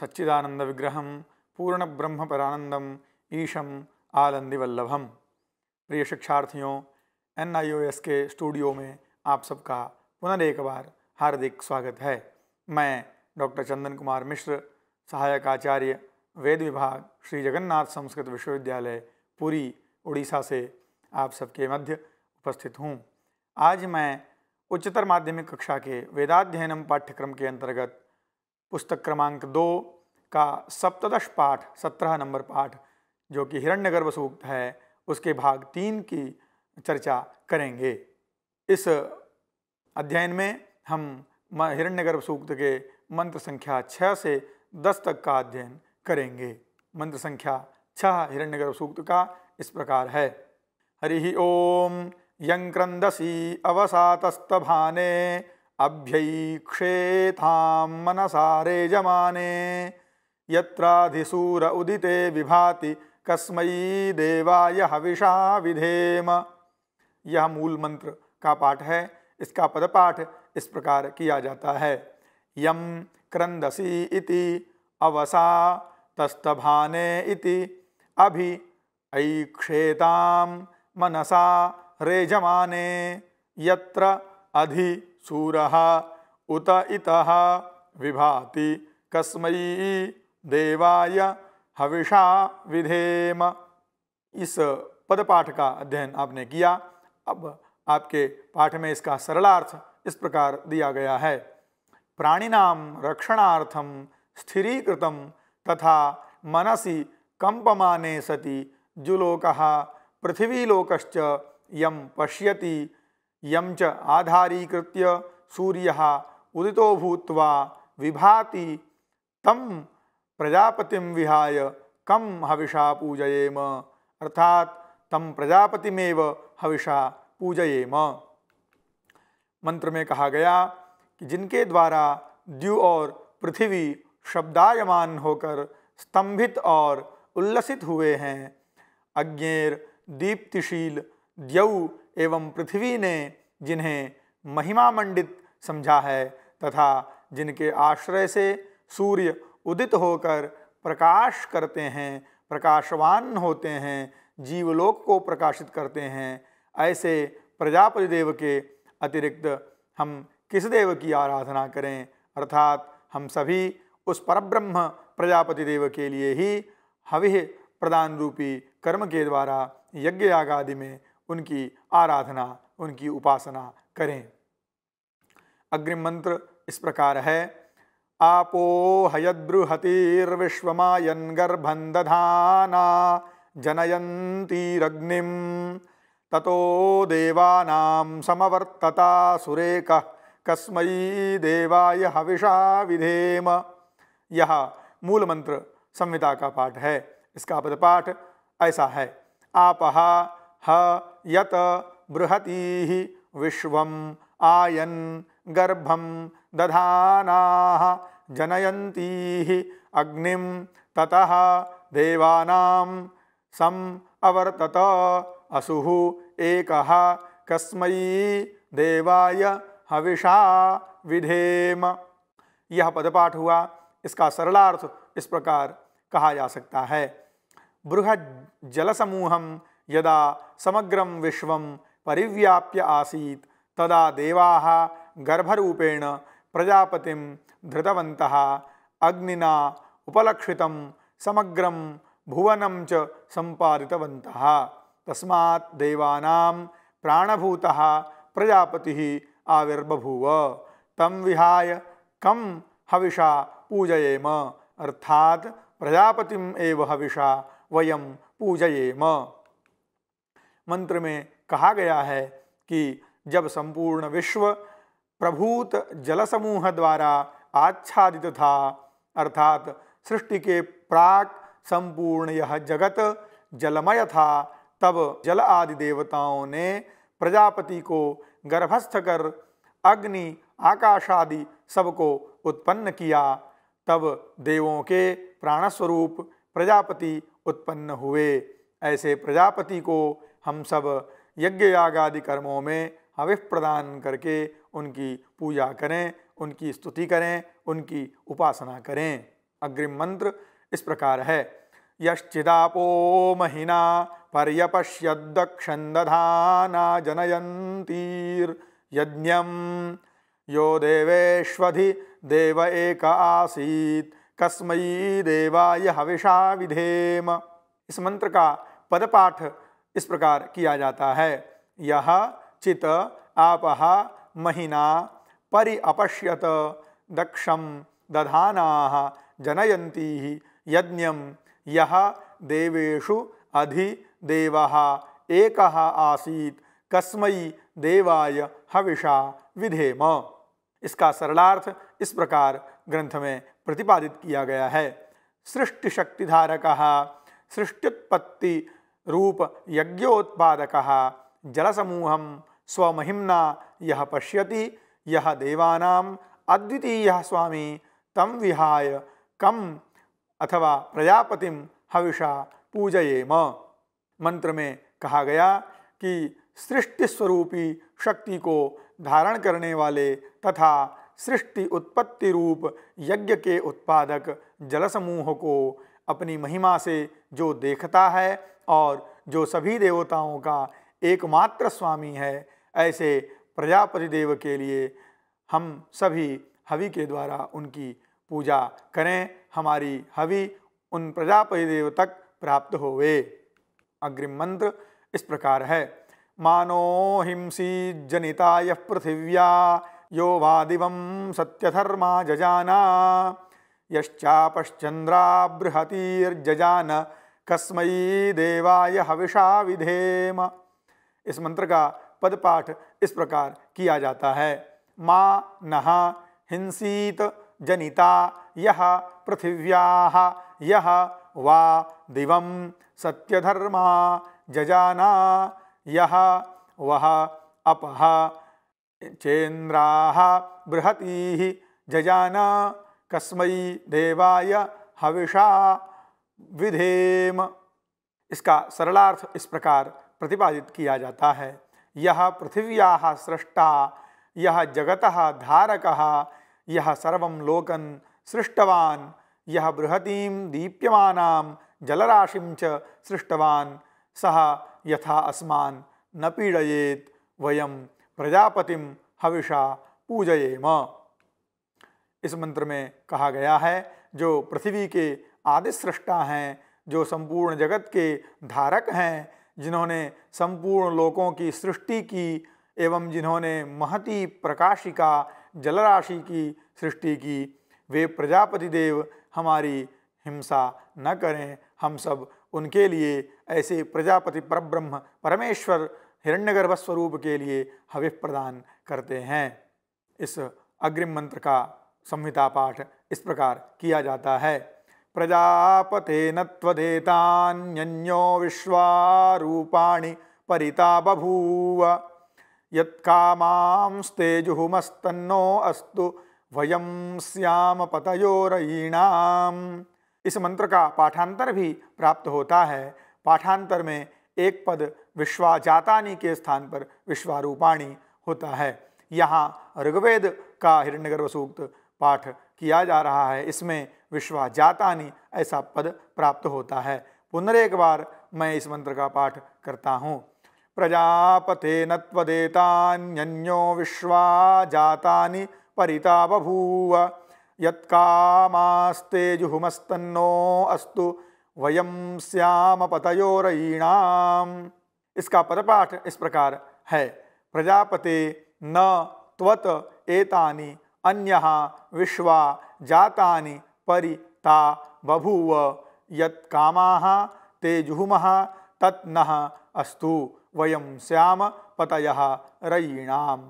सच्चिदानंद विग्रह पूर्ण ब्रह्म पूर्णब्रह्मपरानन्दम् ईशम आलंदी वल्लभम प्रिय शिक्षार्थियों एन के स्टूडियो में आप सबका पुनः एक बार हार्दिक स्वागत है मैं डॉक्टर चंदन कुमार मिश्र सहायक आचार्य वेद विभाग श्री जगन्नाथ संस्कृत विश्वविद्यालय पूरी उड़ीसा से आप सबके मध्य उपस्थित हूँ आज मैं उच्चतर माध्यमिक कक्षा के वेदाध्ययनम पाठ्यक्रम के अंतर्गत पुस्तक क्रमांक दो का सप्तदश पाठ सत्रह नंबर पाठ जो कि हिरण्यगर्भ सूक्त है उसके भाग तीन की चर्चा करेंगे इस अध्ययन में हम हिरण्यगर्भ सूक्त के मंत्र संख्या छः से दस तक का अध्ययन करेंगे मंत्र संख्या छः हिरण्यगर्भ सूक्त का इस प्रकार है हरि ओम यंक्रंदसी अवसातस्तभाने मनसा मनसारे जमाने यत्राधिसूर उदिते विभाति कस्मै देवाय हविषा विधेम यह मूल मंत्र का पाठ है इसका पदपाठ इस प्रकार किया जाता है यम क्रंदसी इति अवसा तस्तभाने इति अभि ऐक्षेताम मनसा रेजमाने यत्र अधि सूरः उत इत विभाति कस्मयी देवाय हविषा विधेम इस पदपाठ का अध्ययन आपने किया अब आपके पाठ में इसका सरलार्थ इस प्रकार दिया गया है प्राणिनाम रक्षणार्थम स्थिरीकृतम तथा मनसी कंपमाने सति जुलोक पृथ्वीलोक यम पश्यति यम च आधारीकृत सूर्य उदितो भूत्वा विभाति तम प्रजापतिम विहाय कम हविषा पूजयेम अर्थात तम प्रजापतिमेव हविषा पूजयेम मंत्र में कहा गया कि जिनके द्वारा द्यु और पृथ्वी शब्दायमान होकर स्तंभित और उल्लसित हुए हैं अज्ञेर दीप्तिशील द्यऊ एवं पृथ्वी ने जिन्हें महिमामंडित समझा है तथा जिनके आश्रय से सूर्य उदित होकर प्रकाश करते हैं प्रकाशवान होते हैं जीवलोक को प्रकाशित करते हैं ऐसे प्रजापति देव के अतिरिक्त हम किस देव की आराधना करें अर्थात हम सभी उस परब्रह्म प्रजापति देव के लिए ही हवि प्रदान रूपी कर्म के द्वारा यज्ञ याग आदि में उनकी आराधना उनकी उपासना करें अग्रिम मंत्र इस प्रकार है आपो हयद्रुहतिर्विश्वमायन गर्भन दधाना रग्निम ततो देवानाम समवर्तता सुरेक कस्मै देवाय हविषा विधेम यह मूल मंत्र संहिता का पाठ है इसका पद पाठ ऐसा है आपह ह यत बृहती विश्व आयन गर्भम दधाना जनयती अग्नि ततः देवानां सम अवर्तत असुहु एक कस्म देवाय हविषा विधेम यह पदपाठ हुआ इसका सरलार्थ इस प्रकार कहा जा सकता है बृहद जल समूहम यदा समग्रम विश्व परिव्याप्य आसीत तदा देवा गर्भरूपेण प्रजापति धृतवंत अग्निना उपलक्षित समग्रम भुवनम च संपादितवंत तस्मा देवा प्राणभूत प्रजापति आविर्बूव तम विहाय कम हविषा पूजयेम अर्थात प्रजापतिम एव हविषा वयम पूजयेम मंत्र में कहा गया है कि जब संपूर्ण विश्व प्रभूत जल समूह द्वारा आच्छादित था अर्थात सृष्टि के प्राक संपूर्ण यह जगत जलमय था तब जल आदि देवताओं ने प्रजापति को गर्भस्थ कर अग्नि आकाश आदि सबको उत्पन्न किया तब देवों के प्राणस्वरूप प्रजापति उत्पन्न हुए ऐसे प्रजापति को हम सब यज्ञ याग आदि कर्मों में हविष प्रदान करके उनकी पूजा करें उनकी स्तुति करें उनकी उपासना करें अग्रिम मंत्र इस प्रकार है यश्चिदापो महिना पर्यपश्यद्दक्षन्दधाना जनयन्तीर्यज्ञं यो देवेष्वधि देव एक आसीत् कस्मै देवाय हविषा विधेम इस मंत्र का पदपाठ इस प्रकार किया जाता है यह चित आपह महिना परि अपश्यत दक्षम दधाना जनयंती यज्ञम यह देवेशु अधि देव एक आसीत कस्मयी देवाय हविषा विधेम इसका सरलार्थ इस प्रकार ग्रंथ में प्रतिपादित किया गया है सृष्टि शक्तिधारक सृष्टुत्पत्ति रूप यज्ञोत्पादक जलसमूह स्वमहिम्ना यह पश्यति यह देवानाम अद्वितीय स्वामी तम विहाय कम अथवा प्रजापतिम हविषा पूजयेम मंत्र में कहा गया कि सृष्टि स्वरूपी शक्ति को धारण करने वाले तथा सृष्टि उत्पत्ति रूप यज्ञ के उत्पादक जल समूह को अपनी महिमा से जो देखता है और जो सभी देवताओं का एकमात्र स्वामी है ऐसे प्रजापति देव के लिए हम सभी हवि के द्वारा उनकी पूजा करें हमारी हवि उन प्रजापति देव तक प्राप्त होवे अग्रिम मंत्र इस प्रकार है मानो हिंसी जनिताय पृथिव्या यो वादिवम सत्यधर्मा जजाना यश्चापश्चंद्रा बृहतीर्जान कस्मयी देवाय हविषा विधेम इस मंत्र का पदपाठ इस प्रकार किया जाता है माँ नहा हिंसीत जनिता यह पृथिव्या यह वा दिव सत्यधर्मा जजाना यह वह अपह चेन्द्रा बृहती जजान कस्मै देवाय हविषा विधेम इसका सरलार्थ इस प्रकार प्रतिपादित किया जाता है यह पृथिव्या सृष्टा यह जगत धारक यह सर्व लोकन सृष्टवा यह बृहती दीप्यमानां जलराशि सृष्टवा सह यथा अस्मा न पीडयेत् वयं प्रजापतिम हविषा पूजयेम इस मंत्र में कहा गया है जो पृथ्वी के आदि सृष्टा हैं जो संपूर्ण जगत के धारक हैं जिन्होंने संपूर्ण लोकों की सृष्टि की एवं जिन्होंने महती प्रकाशिका जलराशि की सृष्टि की वे प्रजापति देव हमारी हिंसा न करें हम सब उनके लिए ऐसे प्रजापति परब्रह्म परमेश्वर हिरण्यगर्भ स्वरूप के लिए हवि प्रदान करते हैं इस अग्रिम मंत्र का संहिता पाठ इस प्रकार किया जाता है प्रजापते नत्वधेतान्यो विश्वारूपाणि परिता बभूव यत्कामांस्तेजुहुमस्तन्नो अस्तु वयम श्याम पतयोरयीणाम इस मंत्र का पाठांतर भी प्राप्त होता है पाठांतर में एक पद विश्वाजातानी के स्थान पर विश्वारूपाणी होता है यहाँ ऋग्वेद का हिरण्यगर्भ सूक्त पाठ किया जा रहा है इसमें विश्वाजातानी ऐसा पद प्राप्त होता है पुनरेक बार मैं इस मंत्र का पाठ करता हूँ प्रजापते त्वदेतान्यो विश्वा जाता परिता बभूव यत्कामास्ते जुहुमस्तन्नो अस्तु वयम श्याम पतोरयीण इसका पदपाठ इस प्रकार है प्रजापते न त्वत एतानि अन्यः विश्वा जातानि परिता बभूव यत्कामाः ते तत् नः अस्तु वयम श्याम पतय रयीणाम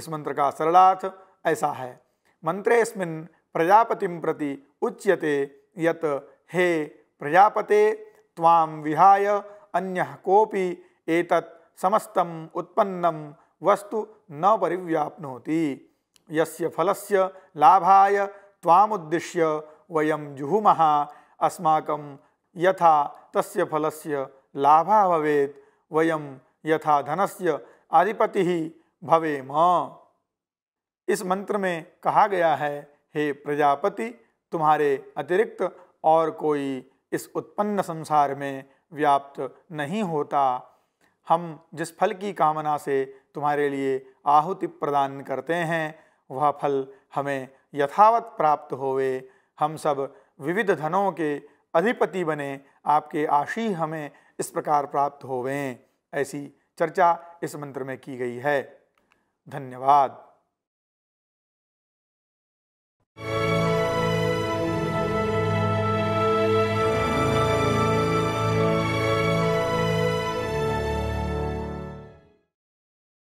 इस मंत्र का सरलार्थ ऐसा है मंत्रेस्मिन् प्रजापतिम प्रति उच्यते यत हे प्रजापते ताम विहाय अन्य कोपि एतत् समस्तम उत्पन्नम वस्तु न परिव्याप्नोति यस्य फलस्य लाभाय त्वामुद्दिश्य वयम जुहुमः अस्माकं यथा तस्य फलस्य लाभः भवेत् वयम यथा धनस्य आधिपति ही म इस मंत्र में कहा गया है हे प्रजापति तुम्हारे अतिरिक्त और कोई इस उत्पन्न संसार में व्याप्त नहीं होता हम जिस फल की कामना से तुम्हारे लिए आहुति प्रदान करते हैं वह फल हमें यथावत प्राप्त होवे हम सब विविध धनों के अधिपति बने आपके आशी हमें इस प्रकार प्राप्त होवें ऐसी चर्चा इस मंत्र में की गई है धन्यवाद